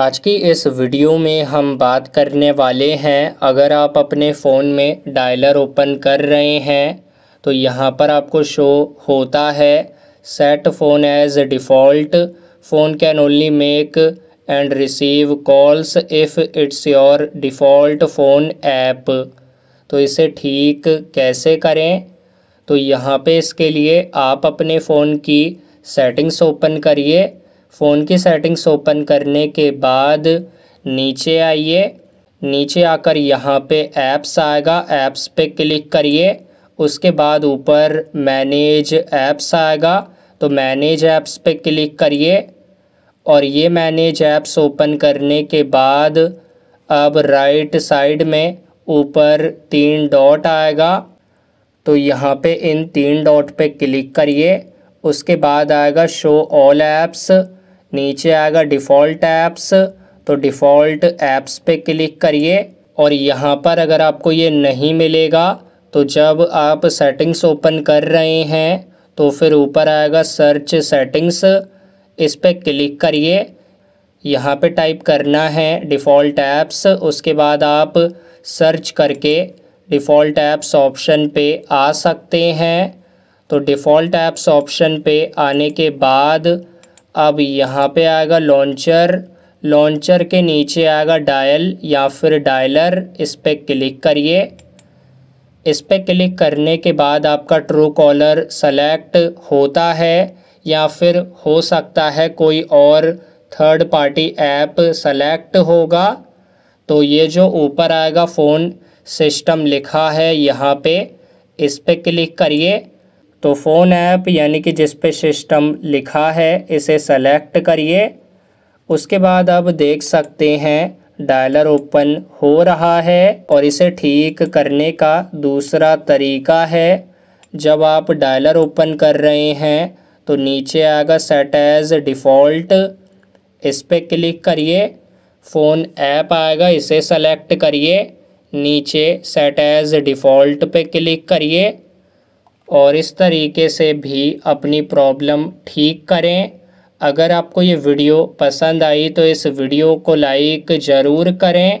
आज की इस वीडियो में हम बात करने वाले हैं अगर आप अपने फ़ोन में डायलर ओपन कर रहे हैं तो यहाँ पर आपको शो होता है set phone as default phone can only make and receive calls if it's your default phone app तो इसे ठीक कैसे करें तो यहाँ पे इसके लिए आप अपने फ़ोन की सेटिंग्स ओपन करिए फ़ोन की सेटिंग्स ओपन करने के बाद नीचे आइए नीचे आकर यहाँ पे ऐप्स आएगा ऐप्स पे क्लिक करिए उसके बाद ऊपर मैनेज ऐप्स आएगा तो मैनेज ऐप्स पे क्लिक करिए और ये मैनेज ऐप्स ओपन करने के बाद अब राइट साइड में ऊपर तीन डॉट आएगा तो यहाँ पे इन तीन डॉट पे क्लिक करिए उसके बाद आएगा शो ऑल ऐप्स नीचे आएगा डिफ़ॉल्ट ऐप्स तो डिफ़ॉल्ट ऐप्स पे क्लिक करिए और यहाँ पर अगर आपको ये नहीं मिलेगा तो जब आप सेटिंग्स ओपन कर रहे हैं तो फिर ऊपर आएगा सर्च सेटिंग्स इस पर क्लिक करिए यहाँ पे टाइप करना है डिफ़ॉल्ट ऐप्स उसके बाद आप सर्च करके डिफ़ॉल्ट ऐप्स ऑप्शन पे आ सकते हैं तो डिफ़ॉल्ट ऐप्स ऑप्शन पे आने के बाद अब यहाँ पे आएगा लॉन्चर लॉन्चर के नीचे आएगा डायल या फिर डायलर इस पर क्लिक करिए इस पर क्लिक करने के बाद आपका ट्रू कॉलर सेलेक्ट होता है या फिर हो सकता है कोई और थर्ड पार्टी ऐप सेलेक्ट होगा तो ये जो ऊपर आएगा फ़ोन सिस्टम लिखा है यहाँ पे इस पर क्लिक करिए तो फ़ोन ऐप यानी कि जिस पे सिस्टम लिखा है इसे सेलेक्ट करिए उसके बाद आप देख सकते हैं डायलर ओपन हो रहा है और इसे ठीक करने का दूसरा तरीका है जब आप डायलर ओपन कर रहे हैं तो नीचे आएगा सेट एज़ डिफ़ॉल्ट इस पर क्लिक करिए फ़ोन ऐप आएगा इसे सेलेक्ट करिए नीचे सेट एज़ डिफ़ॉल्ट पे क्लिक करिए और इस तरीके से भी अपनी प्रॉब्लम ठीक करें अगर आपको ये वीडियो पसंद आई तो इस वीडियो को लाइक ज़रूर करें